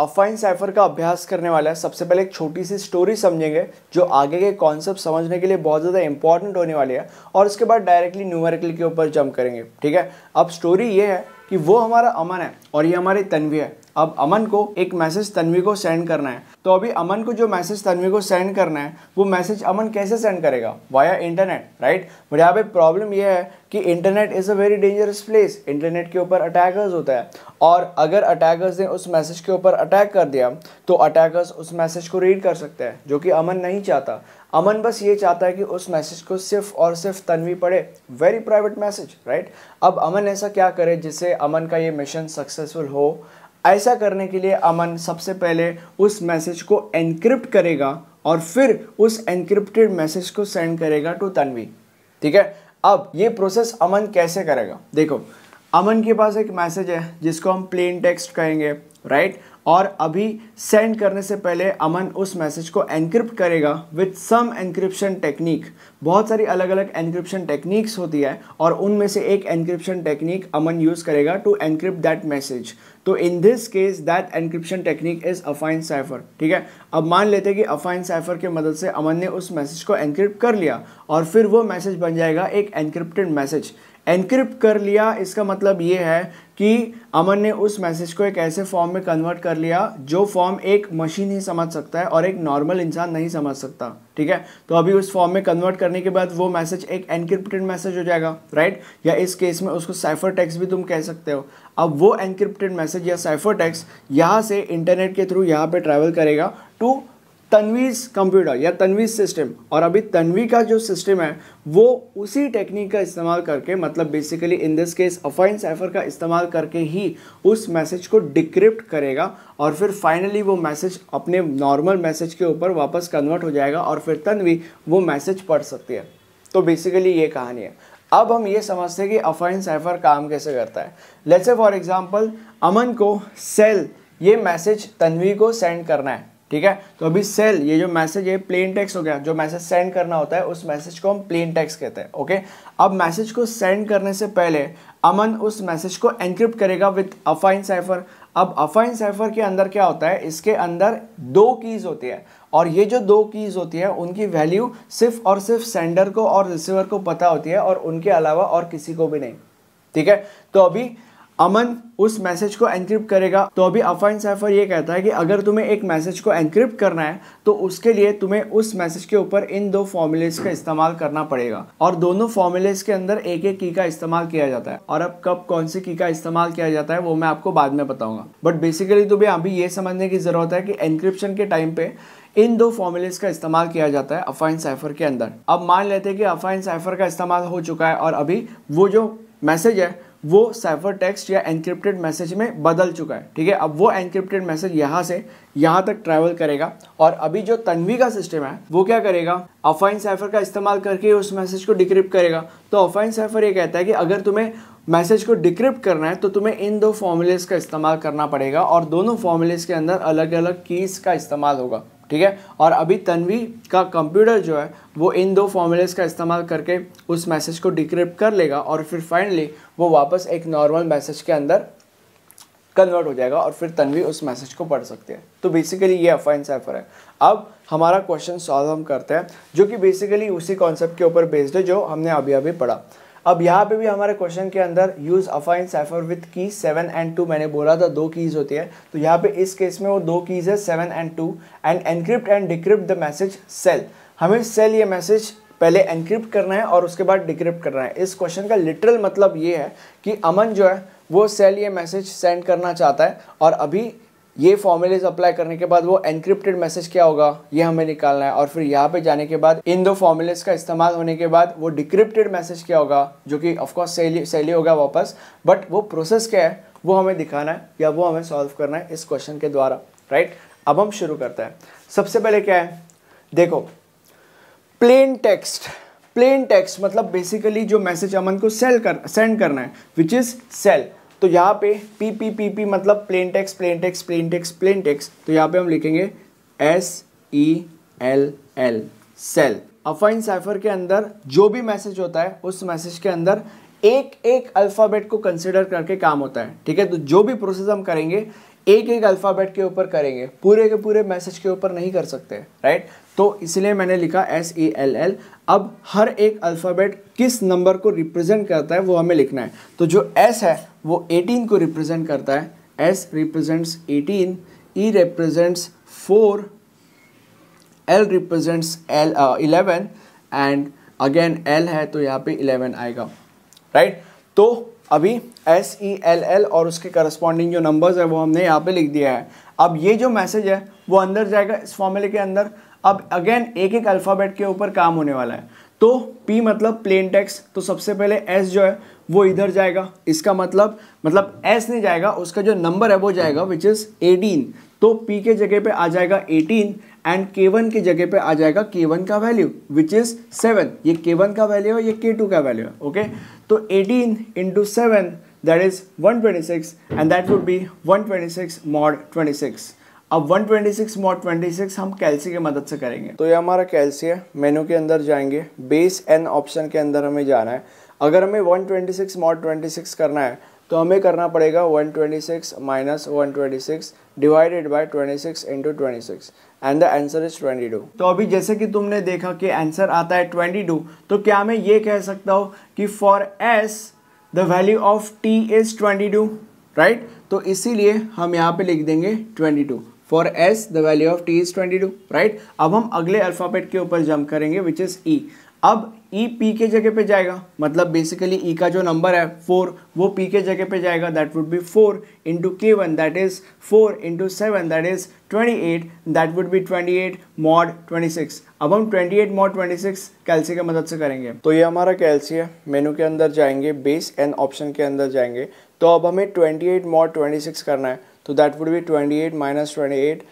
अफाइन cipher का अभ्यास करने वाला है सबसे पहले एक छोटी सी स्टोरी समझेंगे जो आगे के कॉन्सेप्ट समझने के लिए बहुत ज़्यादा इंपॉर्टेंट होने वाली है और उसके बाद डायरेक्टली न्यूमेरिकल के ऊपर जंप करेंगे ठीक है अब स्टोरी ये है कि वो हमारा अमन है और ये हमारी तन्वी है अब अमन को एक मैसेज तन्वी को सेंड करना है तो अभी अमन को जो मैसेज तन्वी को सेंड करना है वो मैसेज अमन कैसे सेंड करेगा वाया इंटरनेट राइट बट यहाँ पे प्रॉब्लम ये है कि internet is a very dangerous place internet के ऊपर अटैकर्स होता है और अगर अटैकर्स ने उस मैसेज के ऊपर अटैक कर दिया तो अटैकर्स उस मैसेज को रीड कर सकते हैं जो कि अमन नहीं चाहता अमन बस ये चाहता है कि उस मैसेज को सिर्फ और सिर्फ तनवी पढ़े वेरी प्राइवेट मैसेज राइट अब अमन ऐसा क्या करे जिससे अमन का ये मिशन सक्सेसफुल हो ऐसा करने के लिए अमन सबसे पहले उस मैसेज को एनक्रिप्ट करेगा और फिर उस एनक्रिप्टेड मैसेज को सेंड करेगा टू तन्वी ठीक है अब ये प्रोसेस अमन कैसे करेगा देखो अमन के पास एक मैसेज है जिसको हम प्लेन टेक्स्ट कहेंगे राइट right? और अभी सेंड करने से पहले अमन उस मैसेज को एनक्रिप्ट करेगा विथ सम एनक्रिप्शन टेक्निक बहुत सारी अलग अलग एनक्रिप्शन टेक्निक्स होती है और उनमें से एक एनक्रिप्शन टेक्निक अमन यूज़ करेगा टू एनक्रिप्ट दैट मैसेज तो in this case that encryption technique is affine cipher ठीक है अब मान लेते हैं कि अफाइन साइफर की मदद से अमन ने उस मैसेज को एनक्रिप्ट कर लिया और फिर वो मैसेज बन जाएगा एक एनक्रिप्टेड मैसेज एनक्रिप्ट कर लिया इसका मतलब ये है कि अमन ने उस मैसेज को एक ऐसे फॉर्म में कन्वर्ट कर लिया जो फॉर्म एक मशीन ही समझ सकता है और एक नॉर्मल इंसान नहीं समझ सकता ठीक है तो अभी उस फॉर्म में कन्वर्ट करने के बाद वो मैसेज एक एनक्रिप्टेड मैसेज हो जाएगा राइट या इस केस में उसको साइफर टेक्स भी तुम कह सकते हो अब वो एनक्रिप्टेड मैसेज या साइफर टेक्स यहाँ से इंटरनेट के थ्रू यहाँ पर ट्रैवल करेगा टू तनवीज कंप्यूटर या तनवीज सिस्टम और अभी तनवी का जो सिस्टम है वो उसी टेक्निक का इस्तेमाल करके मतलब basically in this case affine cipher का इस्तेमाल करके ही उस मैसेज को डिक्रिप्ट करेगा और फिर फाइनली वो मैसेज अपने नॉर्मल मैसेज के ऊपर वापस कन्वर्ट हो जाएगा और फिर तनवी वो मैसेज पढ़ सकती है तो बेसिकली ये कहानी है अब हम ये समझते हैं कि अफाइन साइफर काम कैसे करता है लेट्स फॉर एग्जाम्पल अमन को सेल ये मैसेज तनवी को सेंड करना है ठीक है तो अभी सेल ये जो मैसेज है प्लेन टेक्स हो गया जो मैसेज सेंड करना होता है उस मैसेज को हम प्लेन टेक्स कहते हैं ओके अब मैसेज को सेंड करने से पहले अमन उस मैसेज को एनक्रिप्ट करेगा विथ अफाइन साइफर अब अफाइन साइफर के अंदर क्या होता है इसके अंदर दो कीज़ होती है और ये जो दो कीज़ होती है उनकी वैल्यू सिर्फ और सिर्फ सेंडर को और रिसीवर को पता होती है और उनके अलावा और किसी को भी नहीं ठीक है तो अभी अमन उस मैसेज को एनक्रिप्ट करेगा तो अभी अफाइन सैफर ये कहता है कि अगर तुम्हें एक मैसेज को एनक्रिप्ट करना है तो उसके लिए तुम्हें उस मैसेज के ऊपर इन दो फॉर्मूलेज का इस्तेमाल करना पड़ेगा और दोनों फॉर्मूलेज के अंदर एक एक की का इस्तेमाल किया जाता है और अब कब कौन सी की का इस्तेमाल किया जाता है वो मैं आपको बाद में बताऊंगा बट बेसिकली तुम्हें अभी ये समझने की ज़रूरत है कि एनक्रिप्शन के टाइम पे इन दो फॉर्मूलेज का इस्तेमाल किया जाता है अफाइन साइफर के अंदर अब मान लेते हैं कि अफाइन साइफर का इस्तेमाल हो चुका है और अभी वो जो मैसेज है वो साइफर टेक्स्ट या एनक्रिप्टेड मैसेज में बदल चुका है ठीक है अब वो एनक्रिप्टेड मैसेज यहाँ से यहाँ तक ट्रैवल करेगा और अभी जो तनवी का सिस्टम है वो क्या करेगा अफाइन साइफर का इस्तेमाल करके उस मैसेज को डिक्रिप्ट करेगा तो अफाइन साइफर ये कहता है कि अगर तुम्हें मैसेज को डिक्रिप्ट करना है तो तुम्हें इन दो फॉर्मूलेज का इस्तेमाल करना पड़ेगा और दोनों फॉर्मूलेज के अंदर अलग अलग कीज़ का इस्तेमाल होगा ठीक है और अभी तनवी का कंप्यूटर जो है वो इन दो फॉर्मूलेज का इस्तेमाल करके उस मैसेज को डिक्रिप्ट कर लेगा और फिर फाइनली वो वापस एक नॉर्मल मैसेज के अंदर कन्वर्ट हो जाएगा और फिर तन्वी उस मैसेज को पढ़ सकती है तो बेसिकली ये अफाइन साइफर है अब हमारा क्वेश्चन सॉल्व हम करते हैं जो कि बेसिकली उसी कॉन्सेप्ट के ऊपर बेस्ड है जो हमने अभी अभी पढ़ा अब यहाँ पे भी हमारे क्वेश्चन के अंदर use affine cipher with key seven and two मैंने बोला था दो कीज़ होती है तो यहाँ पे इस केस में वो दो कीज़ है seven and two and encrypt and decrypt the message sell हमें सेल ये मैसेज पहले एनक्रिप्ट करना है और उसके बाद डिक्रिप्ट करना है इस क्वेश्चन का लिटरल मतलब ये है कि अमन जो है वो सेल ये मैसेज सेंड करना चाहता है और अभी ये फॉर्मूलेज अप्लाई करने के बाद वो एनक्रिप्टेड मैसेज क्या होगा ये हमें निकालना है और फिर यहाँ पे जाने के बाद इन दो फॉर्मूलेज का इस्तेमाल होने के बाद वो डिक्रिप्टेड मैसेज क्या होगा जो कि ऑफकोर्स सैली सैली होगा वापस बट वो प्रोसेस क्या है वो हमें दिखाना है या वो हमें सॉल्व करना है इस क्वेश्चन के द्वारा राइट अब हम शुरू करते हैं सबसे पहले क्या है देखो प्लेन टेक्स्ट प्लेन टेक्स्ट मतलब बेसिकली जो मैसेज अमन को सेल कर सेंड करना है विच इज़ सेल तो यहाँ पे पी पी पी पी मतलब plain text plain text plain text plain text तो यहाँ पे हम लिखेंगे S E L L sell affine cipher के अंदर जो भी मैसेज होता है उस मैसेज के अंदर एक एक अल्फ़ाबेट को कंसिडर करके काम होता है ठीक है तो जो भी प्रोसेस हम करेंगे एक एक अल्फ़ाबेट के ऊपर करेंगे पूरे के पूरे मैसेज के ऊपर नहीं कर सकते राइट तो इसलिए मैंने लिखा एस ई एल एल अब हर एक अल्फ़ाबेट किस नंबर को रिप्रेजेंट करता है वो हमें लिखना है तो जो एस है वो 18 को रिप्रेजेंट करता है S represents 18, E represents 4, L represents L eleven and again L है तो यहाँ पे इलेवन आएगा राइट right? तो अभी एस ई एल एल और उसके करस्पॉन्डिंग जो नंबर्स है वो हमने यहाँ पे लिख दिया है अब ये जो मैसेज है वो अंदर जाएगा इस फॉर्मूले के अंदर अब अगेन एक एक अल्फ़ाबेट के ऊपर काम होने वाला है तो P मतलब प्लेन टैक्स तो सबसे पहले S जो है वो इधर जाएगा इसका मतलब मतलब S नहीं जाएगा उसका जो नंबर है वो जाएगा विच इज़ 18 तो P के जगह पे आ जाएगा 18 एंड K1 के जगह पे आ जाएगा K1 का वैल्यू विच इज़ 7 ये K1 का वैल्यू है ये K2 का वैल्यू है ओके तो 18 into seven that is 126 and that would be 126 mod twenty अब 126 ट्वेंटी सिक्स मॉट ट्वेंटी हम कैल्सी की मदद से करेंगे तो ये हमारा कैल्सी है मेनू के अंदर जाएंगे बेस एन ऑप्शन के अंदर हमें जाना है अगर हमें 126 ट्वेंटी सिक्स मॉड ट्वेंटी करना है तो हमें करना पड़ेगा 126 twenty six minus one twenty six divided by twenty six into twenty six and the answer is 22 तो अभी जैसे कि तुमने देखा कि आंसर आता है 22 तो क्या मैं ये कह सकता हूँ कि for S the value of T is 22 right तो इसीलिए हम यहाँ पे लिख देंगे 22 for S the value of T is twenty two right अब हम अगले अल्फ़ाबेट के ऊपर जंप करेंगे विच इज़ ई अब ई e पी के जगह पे जाएगा मतलब बेसिकली ई e का जो नंबर है फोर वो पी के जगह पे जाएगा that would be four into K one that is four into seven that is twenty eight that would be twenty eight mod twenty six अब हम twenty eight mod twenty six कैल्सी की मदद से करेंगे तो ये हमारा कैल्सी है मेनू के अंदर जाएंगे बेस एंड ऑप्शन के अंदर जाएंगे तो अब हमें twenty eight mod twenty six करना है तो that would be eight minus twenty eight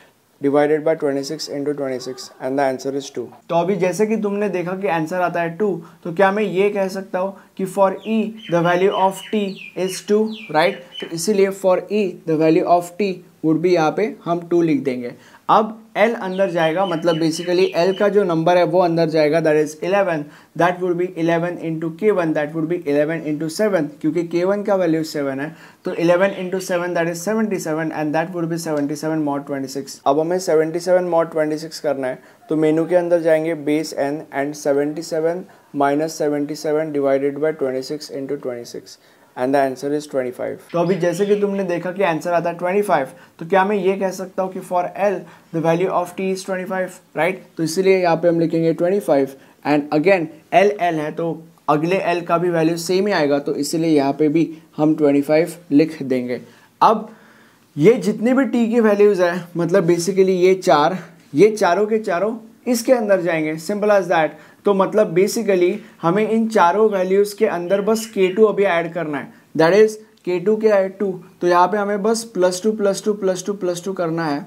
divided by twenty six into twenty six and the answer is two तो अभी जैसे कि तुमने देखा कि आंसर आता है टू तो क्या मैं ये कह सकता हूँ कि for E the value of T is two right तो इसीलिए for E the value of T would be यहाँ पे हम टू लिख देंगे अब एल अंदर जाएगा मतलब बेसिकली एल का जो नंबर है वो अंदर जाएगा that is eleven that would be eleven into K one that would be eleven into seven क्योंकि के वन का वैल्यू सेवन है तो eleven into seven that is seventy seven and that would be seventy seven mod twenty six अब हमें seventy seven mod twenty six करना है तो menu के अंदर जाएंगे base N and seventy seven minus seventy seven divided by twenty six into twenty six and the answer is 25 तो अभी जैसे कि तुमने देखा कि आंसर आता है 25 तो क्या मैं ये कह सकता हूँ कि for L the value of T is 25 right तो इसीलिए यहाँ पे हम लिखेंगे 25 एंड अगेन एल एल है तो अगले एल का भी वैल्यू सेम ही आएगा तो इसीलिए यहाँ पे भी हम 25 लिख देंगे अब ये जितने भी टी की वैल्यूज़ है मतलब बेसिकली ये चार ये चारों के चारों इसके अंदर जाएंगे सिंपल एज दैट तो मतलब बेसिकली हमें इन चारों वैल्यूज़ के अंदर बस के टू अभी ऐड करना है that is K two K add two तो यहाँ पे हमें बस plus two plus two plus two plus two करना है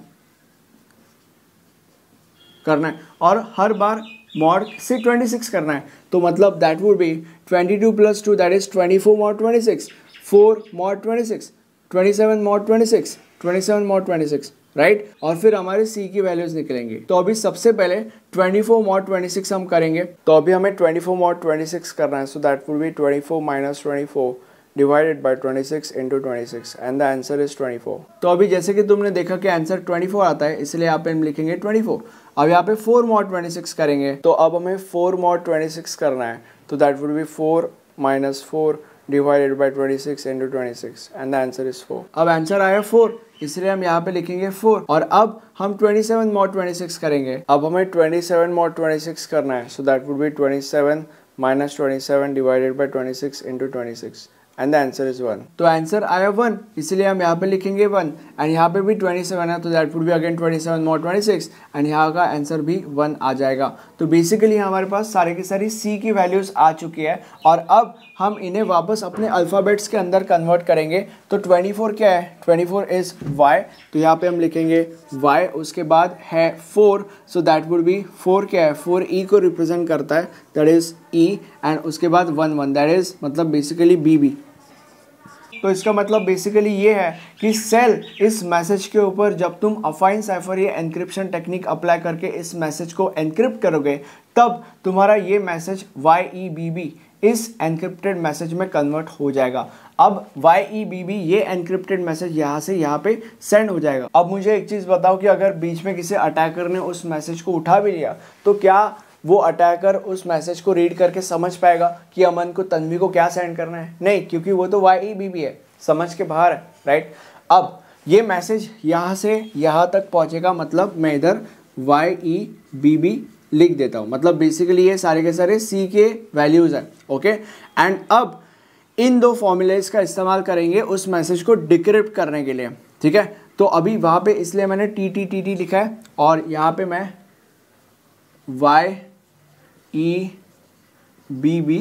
करना है और हर बार मॉड से 26 करना है तो मतलब that would be 22 two plus two that is twenty four mod twenty six four mod twenty six twenty seven mod twenty six twenty seven mod twenty six right right? और फिर हमारे सी की वैल्यूज निकलेंगे तो अभी सबसे पहले 24 फोर मॉट ट्वेंटी हम करेंगे तो अभी हमें 24 फोर मॉट ट्वेंटी करना है so that would be 24 four minus twenty divided by twenty six into twenty and the answer is 24 तो अभी जैसे कि तुमने देखा कि आंसर 24 आता है इसलिए यहाँ पे हम लिखेंगे 24 अब यहाँ पे 4 मॉट 26 करेंगे तो अब हमें 4 मॉट 26 करना है तो that would be 4 minus four divided by twenty six into twenty six and the answer is four अब आंसर आया फोर इसलिए हम यहाँ पे लिखेंगे फोर और अब हम 27 सेवन मॉट ट्वेंटी करेंगे अब हमें 27 सेवन मॉट ट्वेंटी करना है so that would be 27 seven minus twenty seven divided by twenty six into twenty six and the answer is one तो आंसर आया वन इसलिए हम यहाँ पे लिखेंगे वन एंड यहाँ पे भी ट्वेंटी सेवन है तो that would be again twenty seven mod twenty six and यहाँ का आंसर भी वन आ जाएगा तो बेसिकली हमारे पास सारे की सारी सी की वैल्यूज आ चुकी है और अब हम इन्हें वापस अपने अल्फ़ाबेट्स के अंदर कन्वर्ट करेंगे तो ट्वेंटी फोर क्या है ट्वेंटी फोर इज वाई तो यहाँ पे हम लिखेंगे वाई उसके बाद है four so that would be four क्या है फोर ई e को रिप्रेजेंट करता है दैट इज़ ई एंड उसके बाद वन वन दैट इज़ मतलब बेसिकली बी बी तो इसका मतलब बेसिकली ये है कि सेल इस मैसेज के ऊपर जब तुम अफाइन साइफर ये एनक्रिप्शन टेक्निक अप्लाई करके इस मैसेज को एनक्रिप्ट करोगे तब तुम्हारा ये message Y E B B इस एनक्रिप्टेड मैसेज में कन्वर्ट हो जाएगा अब वाई ई बी बी ये एनक्रिप्टेड मैसेज यहाँ से यहाँ पे सेंड हो जाएगा अब मुझे एक चीज़ बताओ कि अगर बीच में किसी अटैकर ने उस मैसेज को उठा भी लिया तो क्या वो अटैकर उस मैसेज को रीड करके समझ पाएगा कि अमन को तन्वी को क्या सेंड करना है नहीं क्योंकि वो तो वाई ई बी बी है समझ के बाहर है राइट अब ये मैसेज यहाँ से यहाँ तक पहुँचेगा मतलब मैं इधर वाई ई बी बी लिख देता हूँ मतलब बेसिकली ये सारे के सारे सी के वैल्यूज़ हैं ओके एंड अब इन दो फॉर्मूलेज का इस्तेमाल करेंगे उस मैसेज को डिक्रिप्ट करने के लिए ठीक है तो अभी वहाँ पे इसलिए मैंने टी टी टी टी लिखा है और यहाँ पे मैं वाई ई बी बी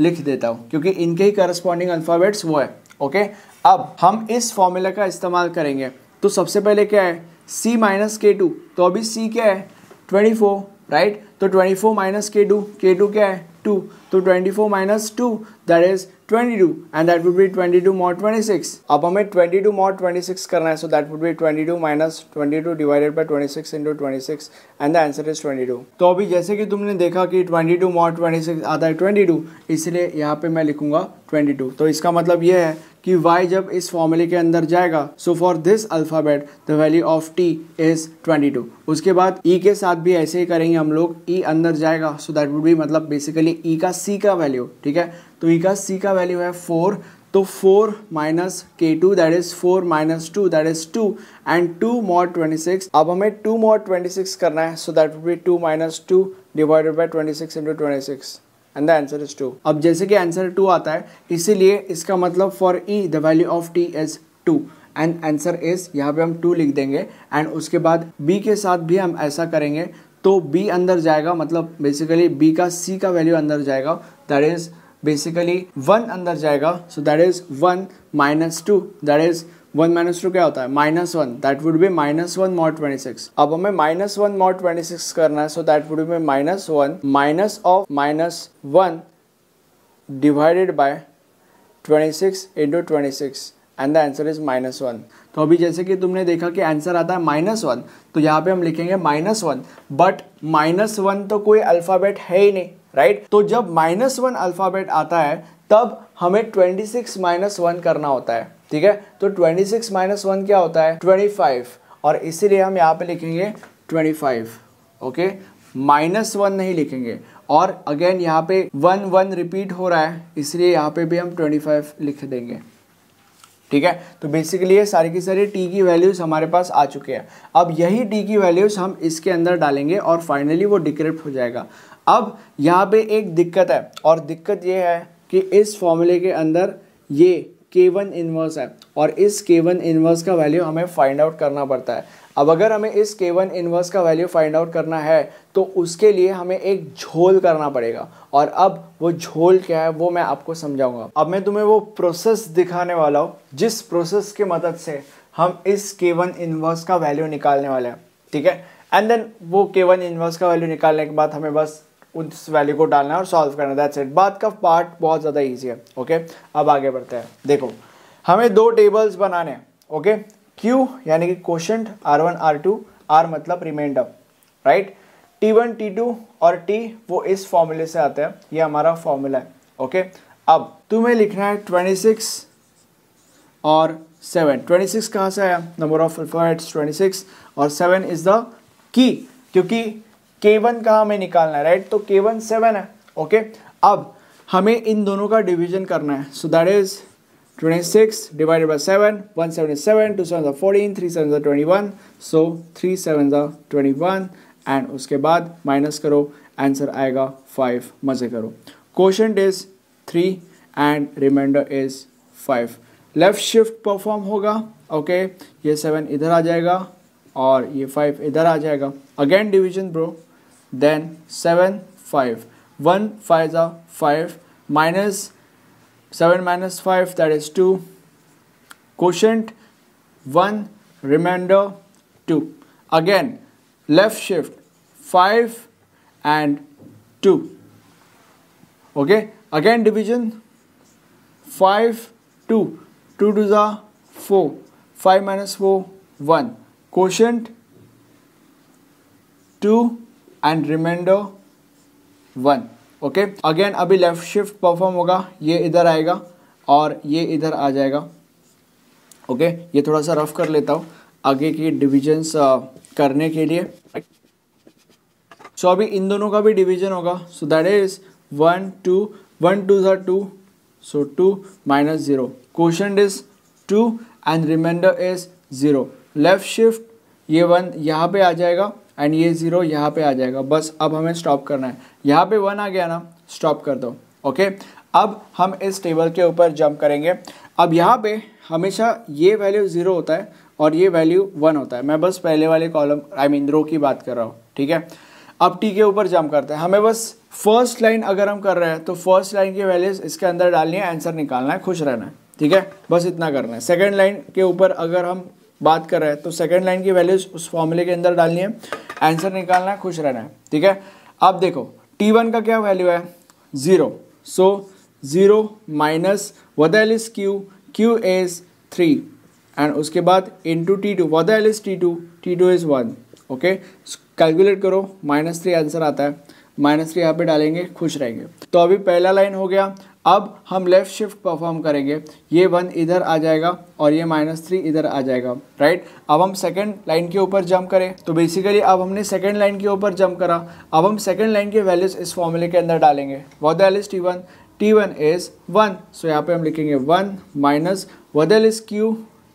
लिख देता हूँ क्योंकि इनके ही करस्पॉन्डिंग अल्फ़ाबेट्स वो है ओके अब हम इस फॉर्मूला का इस्तेमाल करेंगे तो सबसे पहले क्या है सी माइनस के टू तो अभी सी क्या है ट्वेंटी फोर राइट तो twenty four minus K two K two क्या है टू तो twenty four minus two that is twenty two and that would be twenty two mod twenty six अब हमें twenty two mod twenty six करना है so that would be twenty two minus twenty two divided by twenty six into twenty six and the answer is twenty two तो अभी जैसे कि तुमने देखा कि twenty two mod twenty six आता है ट्वेंटी टू इसलिए यहाँ पे मैं लिखूंगा ट्वेंटी टू तो इसका मतलब ये है कि y जब इस फॉर्मूले के अंदर जाएगा so for this alphabet the value of t is 22 उसके बाद e के साथ भी ऐसे ही करेंगे हम लोग e अंदर जाएगा सो दैट वुड बी मतलब बेसिकली e का c का वैल्यू ठीक है तो e का c का वैल्यू है फोर तो four minus K two that is four minus two that is two and two mod twenty six अब हमें टू मॉट ट्वेंटी सिक्स करना है so that would be 2 minus two divided by twenty six into twenty six and the answer is two अब जैसे कि answer to आता है इसीलिए इसका मतलब for E the value of T is two and answer is यहाँ पे हम टू लिख देंगे एंड उसके बाद बी के साथ भी हम ऐसा करेंगे तो बी अंदर जाएगा मतलब बेसिकली बी का सी का वैल्यू अंदर जाएगा दैट इज बेसिकली वन अंदर जाएगा so that is one minus two that is one minus two क्या होता है minus one that would be minus one mod twenty six अब हमें minus one mod twenty six करना है so that would be minus one minus of minus one divided by twenty six into twenty six and the answer is minus one तो अभी जैसे कि तुमने देखा कि आंसर आता है माइनस वन तो यहाँ पे हम लिखेंगे minus one but minus one तो कोई अल्फ़ाबेट है ही नहीं राइट तो जब माइनस वन अल्फ़ाबेट आता है तब हमें ट्वेंटी सिक्स माइनस वन करना होता है ठीक है तो ट्वेंटी सिक्स माइनस वन क्या होता है ट्वेंटी फाइव और इसीलिए हम यहाँ पे लिखेंगे twenty five okay minus one नहीं लिखेंगे और अगेन यहाँ पे वन वन रिपीट हो रहा है इसलिए यहाँ पे भी हम ट्वेंटी फाइव लिख देंगे ठीक है तो बेसिकली ये सारी की सारी टी की वैल्यूज़ हमारे पास आ चुके हैं अब यही टी की वैल्यूज़ हम इसके अंदर डालेंगे और फाइनली वो डिक्रिप्ट हो जाएगा अब यहाँ पे एक दिक्कत है और दिक्कत ये है कि इस फॉर्मूले के अंदर ये के वन इन्वर्स है और इस के वन इन्वर्स का वैल्यू हमें फाइंड आउट करना पड़ता है अब अगर हमें इस के वन इनवर्स का वैल्यू फाइंड आउट करना है तो उसके लिए हमें एक झोल करना पड़ेगा और अब वो झोल क्या है वो मैं आपको समझाऊंगा अब मैं तुम्हें वो प्रोसेस दिखाने वाला हूँ जिस प्रोसेस की मदद से हम इस के वन इन्वर्स का वैल्यू निकालने वाले हैं ठीक है एंड देन वो के वन इन्वर्स का वैल्यू निकालने के बाद हमें बस उस वैल्यू को डालना है और सॉल्व करना दैट्स इट बाद का पार्ट बहुत ज़्यादा ईजी है ओके अब आगे बढ़ते हैं देखो हमें दो टेबल्स बनाने हैं ओके क्यू यानी कि question R one R two R मतलब remainder right T one T two और टी वो इस फॉर्मूले से आते हैं ये हमारा फॉर्मूला है ओके अब तुम्हें लिखना है ट्वेंटी सिक्स और सेवन ट्वेंटी सिक्स कहाँ से आया number of alphabets twenty six और सेवन इज़ द की क्योंकि के वन का हमें निकालना है राइट तो के वन सेवन है ओके okay? अब हमें इन दोनों का डिवीजन करना है so that is twenty six divided by seven one seven seven two seven fourteen three seven twenty one so three seven twenty one and उसके बाद माइनस करो आंसर आएगा फाइव मज़े करो question is three and remainder is five left shift perform होगा okay okay? ये seven इधर आ जाएगा और ये फाइव इधर आ जाएगा again division bro then 7 5 1 5 is 5 minus 7 minus 5 that is 2 quotient 1 remainder 2 again left shift 5 and 2 okay again division 5 2 2 to the 4 5 minus 4 1 quotient 2 and remainder one okay again अभी लेफ्ट शिफ्ट परफॉर्म होगा ये इधर आएगा और ये इधर आ जाएगा ओके okay? ये थोड़ा सा रफ कर लेता हूँ आगे की डिविजन्स uh, करने के लिए सो so, अभी इन दोनों का भी डिवीजन होगा so that is one two one two जर two so two minus zero question is two and remainder is zero left shift ये वन यहाँ पे आ जाएगा एंड ये ज़ीरो यहाँ पे आ जाएगा बस अब हमें स्टॉप करना है यहाँ पे वन आ गया ना स्टॉप कर दो ओके अब हम इस टेबल के ऊपर जंप करेंगे अब यहाँ पे हमेशा ये वैल्यू ज़ीरो होता है और ये वैल्यू वन होता है मैं बस पहले वाले कॉलम आई मीन रो की बात कर रहा हूँ ठीक है अब टी के ऊपर जंप करते हैं हमें बस फर्स्ट लाइन अगर हम कर रहे हैं तो फर्स्ट लाइन की वैल्यूज इसके अंदर डालनी है आंसर निकालना है खुश रहना है ठीक है बस इतना करना है सेकेंड लाइन के ऊपर अगर हम बात कर रहा है तो सेकेंड लाइन की वैल्यूज उस फॉर्मूले के अंदर डालनी है आंसर निकालना है खुश रहना है ठीक है अब देखो टी वन का क्या वैल्यू है ज़ीरो सो ज़ीरो माइनस वदैल is Q Q is three and उसके बाद इंटू टी टू वदैल is T two T two is one okay calculate करो माइनस थ्री आंसर आता है माइनस थ्री यहाँ पे डालेंगे खुश रहेंगे तो अभी पहला लाइन हो गया अब हम लेफ़्ट शिफ्ट परफॉर्म करेंगे ये वन इधर आ जाएगा और ये माइनस थ्री इधर आ जाएगा राइट अब हम सेकेंड लाइन के ऊपर जंप करें तो बेसिकली अब हमने सेकेंड लाइन के ऊपर जंप करा अब हम सेकेंड लाइन के वैल्यूज़ इस फॉर्मूले के अंदर डालेंगे वॉदल is T one T one is one so यहाँ पे हम लिखेंगे वन माइनस वदल is Q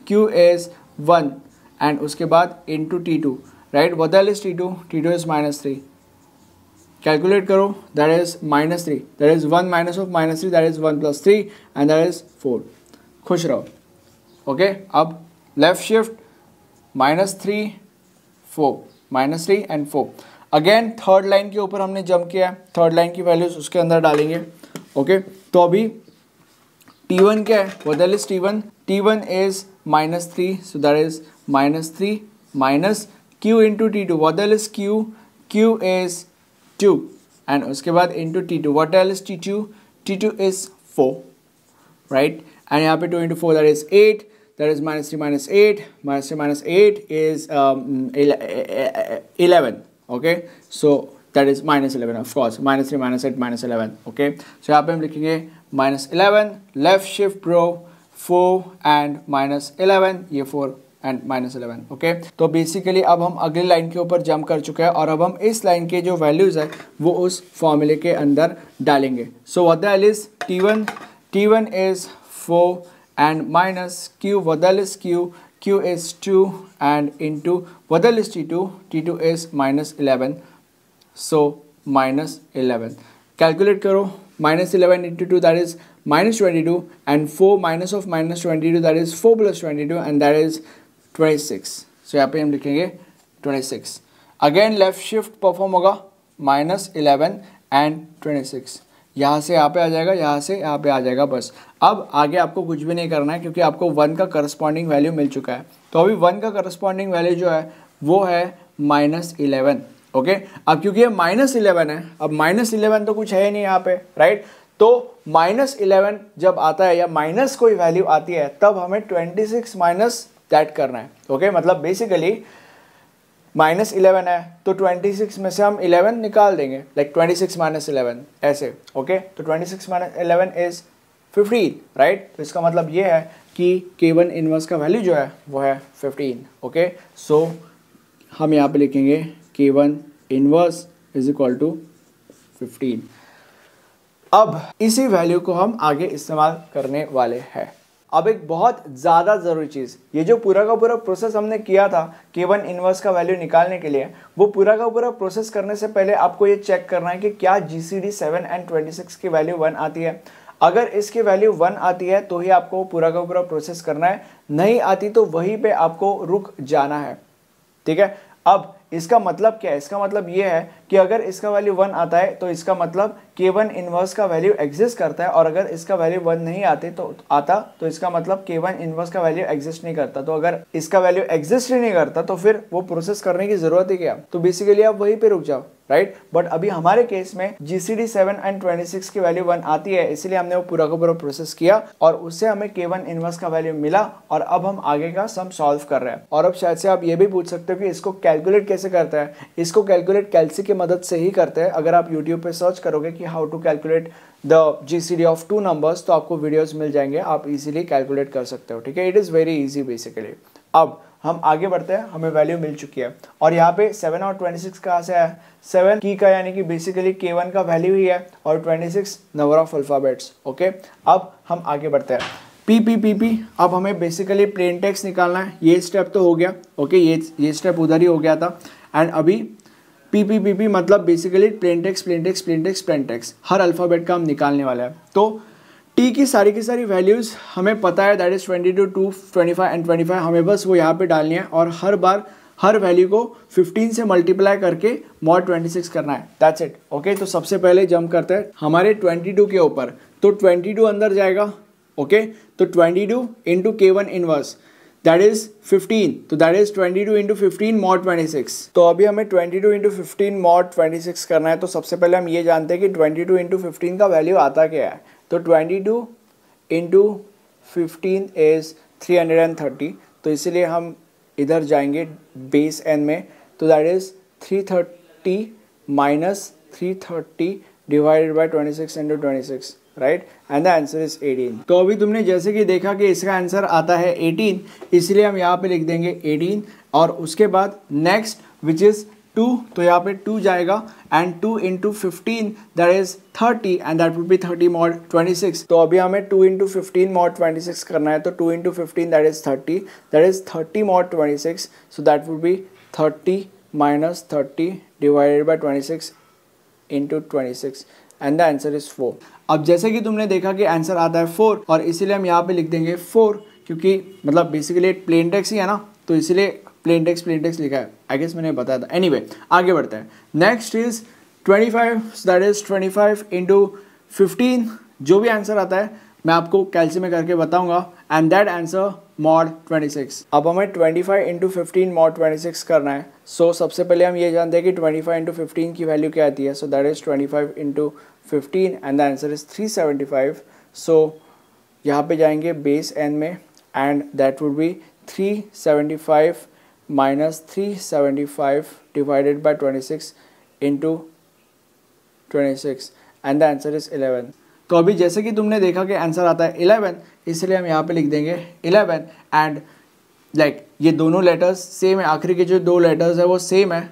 Q is one and उसके बाद into T two right वदल is T two T two is minus three calculate करो that is minus three that is one minus of minus three that is one plus three and that is four खुश रहो okay okay? अब left shift minus three four minus three and four again third line के ऊपर हमने jump किया है third line की values उसके अंदर डालेंगे ओके okay? तो अभी टी वन क्या है वेल is T one T one is minus three so that is minus three minus Q into T two वदल is Q Q is two and उसके बाद इंटू टी टू वॉट एल is T two T two is four right and यहाँ पे two into four that is eight that is minus three minus eight minus three minus eight is eleven okay so that is minus eleven of course minus three minus eight minus eleven okay so यहाँ पे हम लिखेंगे minus eleven left shift pro four and minus eleven ये four and minus eleven okay तो basically अब हम अगली line के ऊपर जंप कर चुके हैं और अब हम इस लाइन के जो वैल्यूज़ है वो उस फॉर्मूले के अंदर डालेंगे सो वद is T one T one is four and minus Q वदल is Q Q is two and into वदल is T two T two is minus eleven so minus eleven calculate करो two that is minus twenty two and four minus of minus twenty two that is four plus twenty two and that is twenty six so यहाँ पे हम लिखेंगे twenty six again left shift perform होगा minus eleven and twenty six यहाँ से यहाँ पे आ जाएगा यहाँ से यहाँ पे आ जाएगा बस अब आगे आपको कुछ भी नहीं करना है क्योंकि आपको वन का करस्पॉन्डिंग वैल्यू मिल चुका है तो अभी वन का करस्पॉन्डिंग वैल्यू जो है वो है माइनस इलेवन ओके अब क्योंकि ये माइनस इलेवन है अब माइनस इलेवन तो कुछ है ही नहीं यहाँ पे राइट तो माइनस इलेवन जब आता है या माइनस कोई वैल्यू आती है तब हमें ट्वेंटी सिक्स माइनस कैट करना है ओके okay? मतलब बेसिकली माइनस इलेवन है तो ट्वेंटी सिक्स में से हम इलेवन निकाल देंगे like twenty six minus eleven ऐसे ओके okay? तो twenty six minus eleven is fifteen right तो इसका मतलब ये है कि के वन इनवर्स का वैल्यू जो है वो है फिफ्टीन ओके सो हम यहाँ पे लिखेंगे K one inverse is equal to fifteen अब इसी वैल्यू को हम आगे इस्तेमाल करने वाले हैं अब एक बहुत ज़्यादा ज़रूरी चीज़ ये जो पूरा का पूरा प्रोसेस हमने किया था के वन इनवर्स का वैल्यू निकालने के लिए वो पूरा का पूरा प्रोसेस करने से पहले आपको ये चेक करना है कि क्या G C D seven and twenty six की वैल्यू वन आती है अगर इसकी वैल्यू वन आती है तो ही आपको पूरा का पूरा प्रोसेस करना है नहीं आती तो वहीं पे आपको रुक जाना है ठीक है अब इसका मतलब क्या है इसका मतलब ये है कि अगर इसका वैल्यू वन आता है तो इसका मतलब के वन इनवर्स का वैल्यू एग्जिस्ट करता है और अगर इसका वैल्यू वन नहीं आते तो आता तो इसका मतलब के वन इनवर्स का वैल्यू एग्जिस्ट नहीं करता तो अगर इसका वैल्यू एग्जिस्ट ही नहीं करता तो फिर वो प्रोसेस करने की जरूरत ही क्या तो बेसिकली आप वहीं पर रुक जाओ राइट right? बट अभी हमारे केस में GCD seven and twenty six की वैल्यू वन आती है इसलिए हमने वो पूरा का पूरा प्रोसेस किया और उससे हमें के वन इनवर्स का वैल्यू मिला और अब हम आगे का सम सॉल्व कर रहे हैं और अब शायद से आप ये भी पूछ सकते हो कि इसको कैलकुलेट कैसे करता है इसको कैलकुलेट कैल्सी के मदद मतलब मदद से ही करते हैं अगर आप यूट्यूब पे सर्च करोगे कि how to calculate the G C D of two numbers तो आपको वीडियोस मिल जाएंगे आप इजीली कैलकुलेट कर सकते हो ठीक है it is very easy basically अब हम आगे बढ़ते हैं हमें वैल्यू मिल चुकी है और यहाँ पे सेवन और ट्वेंटी सिक्स कहाँ से है सेवन की का यानी कि बेसिकली के वन का वैल्यू ही है और twenty six number of alphabets okay अब हम आगे बढ़ते हैं पी पी पी पी अब हमें बेसिकली प्लेन टेक्स निकालना है ये स्टेप तो हो गया ओके ये ये स्टेप उधर ही हो गया था एंड अभी पीपीपीपी मतलब बेसिकली प्लेन मतलब basically plaintext plaintext plaintext plaintext हर अल्फ़ाबेट का हम निकालने वाला है तो टी की सारी की सारी वैल्यूज़ हमें पता है that is twenty two two twenty five and twenty five हमें बस वो यहाँ पे डालनी है और हर बार हर वैल्यू को फिफ्टीन से मल्टीप्लाई करके मॉड सिक्स करना है दैट्स इट ओके तो सबसे पहले जंप करते हैं हमारे ट्वेंटी टू के ऊपर तो ट्वेंटी टू अंदर जाएगा ओके okay? तो twenty two into K one inverse that is 15 तो that is 22 two into fifteen mod six तो अभी हमें 22 two into fifteen mod six करना है तो सबसे पहले हम ये जानते हैं कि 22 टू इंटू फिफ्टीन का वैल्यू आता क्या है तो 22 टू इंटू फिफ्टीन इज 330 तो इसीलिए हम इधर जाएंगे बेस एन में तो that is 330 minus 330 divided twenty six into six right and the answer is 18 तो अभी तुमने जैसे कि देखा कि इसका आंसर आता है 18 इसलिए हम यहाँ पे लिख देंगे 18 और उसके बाद नेक्स्ट विच इज़ टू तो यहाँ पे टू जाएगा and two into fifteen that is thirty and that would be thirty mod twenty six तो अभी हमें two into fifteen mod twenty six करना है तो two into fifteen that is thirty that is thirty mod twenty six so that would be thirty minus thirty divided by twenty six into twenty six and the answer is four अब जैसे कि तुमने देखा कि answer आता है four और इसीलिए हम यहाँ पे लिख देंगे फोर क्योंकि मतलब बेसिकली प्लेन टेक्स ही है ना तो इसीलिए प्लेन टेक्स प्लेन टेक्स लिखा है आई गेस मैंने बताया था एनी anyway, आगे बढ़ते हैं next is twenty five that is twenty five into fifteen जो भी आंसर आता है मैं आपको कैल्सी में करके बताऊंगा एंड दैट आंसर मॉड 26 अब हमें 25 five into fifteen mod twenty करना है सो so, सबसे पहले हम ये जानते हैं कि 25 फाइव इंटू फिफ्टीन की वैल्यू क्या आती है so that is 25 five into fifteen and the answer is 375 so यहाँ पर जाएंगे बेस एन में and that would be 375 minus five divided by twenty six into twenty six and the answer is eleven तो अभी जैसे कि तुमने देखा कि आंसर आता है इलेवन इसलिए हम यहाँ पे लिख देंगे इलेवन एंड लाइक ये दोनों लेटर्स सेम है आखिरी के जो दो लेटर्स है वो सेम है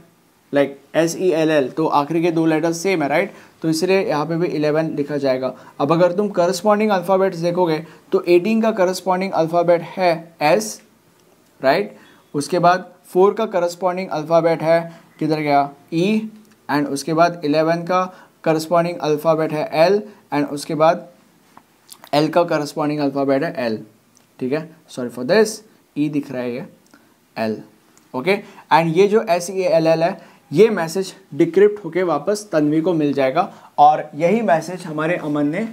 like S E L L तो आखिरी के दो लेटर्स सेम है राइट तो इसलिए यहाँ पे भी इलेवन लिखा जाएगा अब अगर तुम करस्पॉन्डिंग अल्फ़ाबेट्स देखोगे तो एटीन का करस्पॉन्डिंग अल्फ़ाबेट है एस राइट उसके बाद फोर का करस्पॉन्डिंग अल्फ़ाबेट है किधर गया ई e, एंड उसके बाद इलेवन का करस्पॉन्डिंग अल्फ़ाबेट है एल एंड उसके बाद एल का करस्पॉन्डिंग अल्फ़ाबेट है एल ठीक है सॉरी फॉर दिस ई दिख रहा है ये एल ओके एंड ये जो एस ई एल एल है ये मैसेज डिक्रिप्ट होके वापस तन्वी को मिल जाएगा और यही मैसेज हमारे अमन ने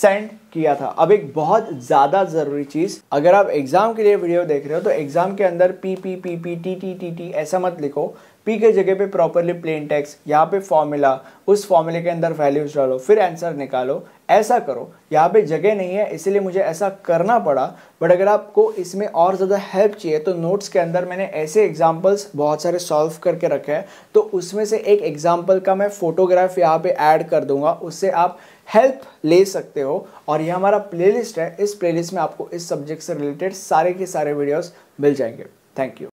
सेंड किया था अब एक बहुत ज़्यादा ज़रूरी चीज़ अगर आप एग्ज़ाम के लिए वीडियो देख रहे हो तो एग्ज़ाम के अंदर P P P P T T T T ऐसा मत लिखो पी के जगह पे प्रॉपरली प्लेन टेक्स यहाँ पे फॉर्मूला उस फॉर्मूले के अंदर वैल्यूज डालो फिर आंसर निकालो ऐसा करो यहाँ पे जगह नहीं है इसलिए मुझे ऐसा करना पड़ा बट अगर आपको इसमें और ज़्यादा हेल्प चाहिए तो नोट्स के अंदर मैंने ऐसे एग्जाम्पल्स बहुत सारे सॉल्व करके रखे हैं तो उसमें से एक एग्जाम्पल का मैं फ़ोटोग्राफ यहाँ पे ऐड कर दूंगा उससे आप हेल्प ले सकते हो और ये हमारा प्ले है इस प्ले में आपको इस सब्जेक्ट से रिलेटेड सारे के सारे वीडियोज़ मिल जाएंगे थैंक यू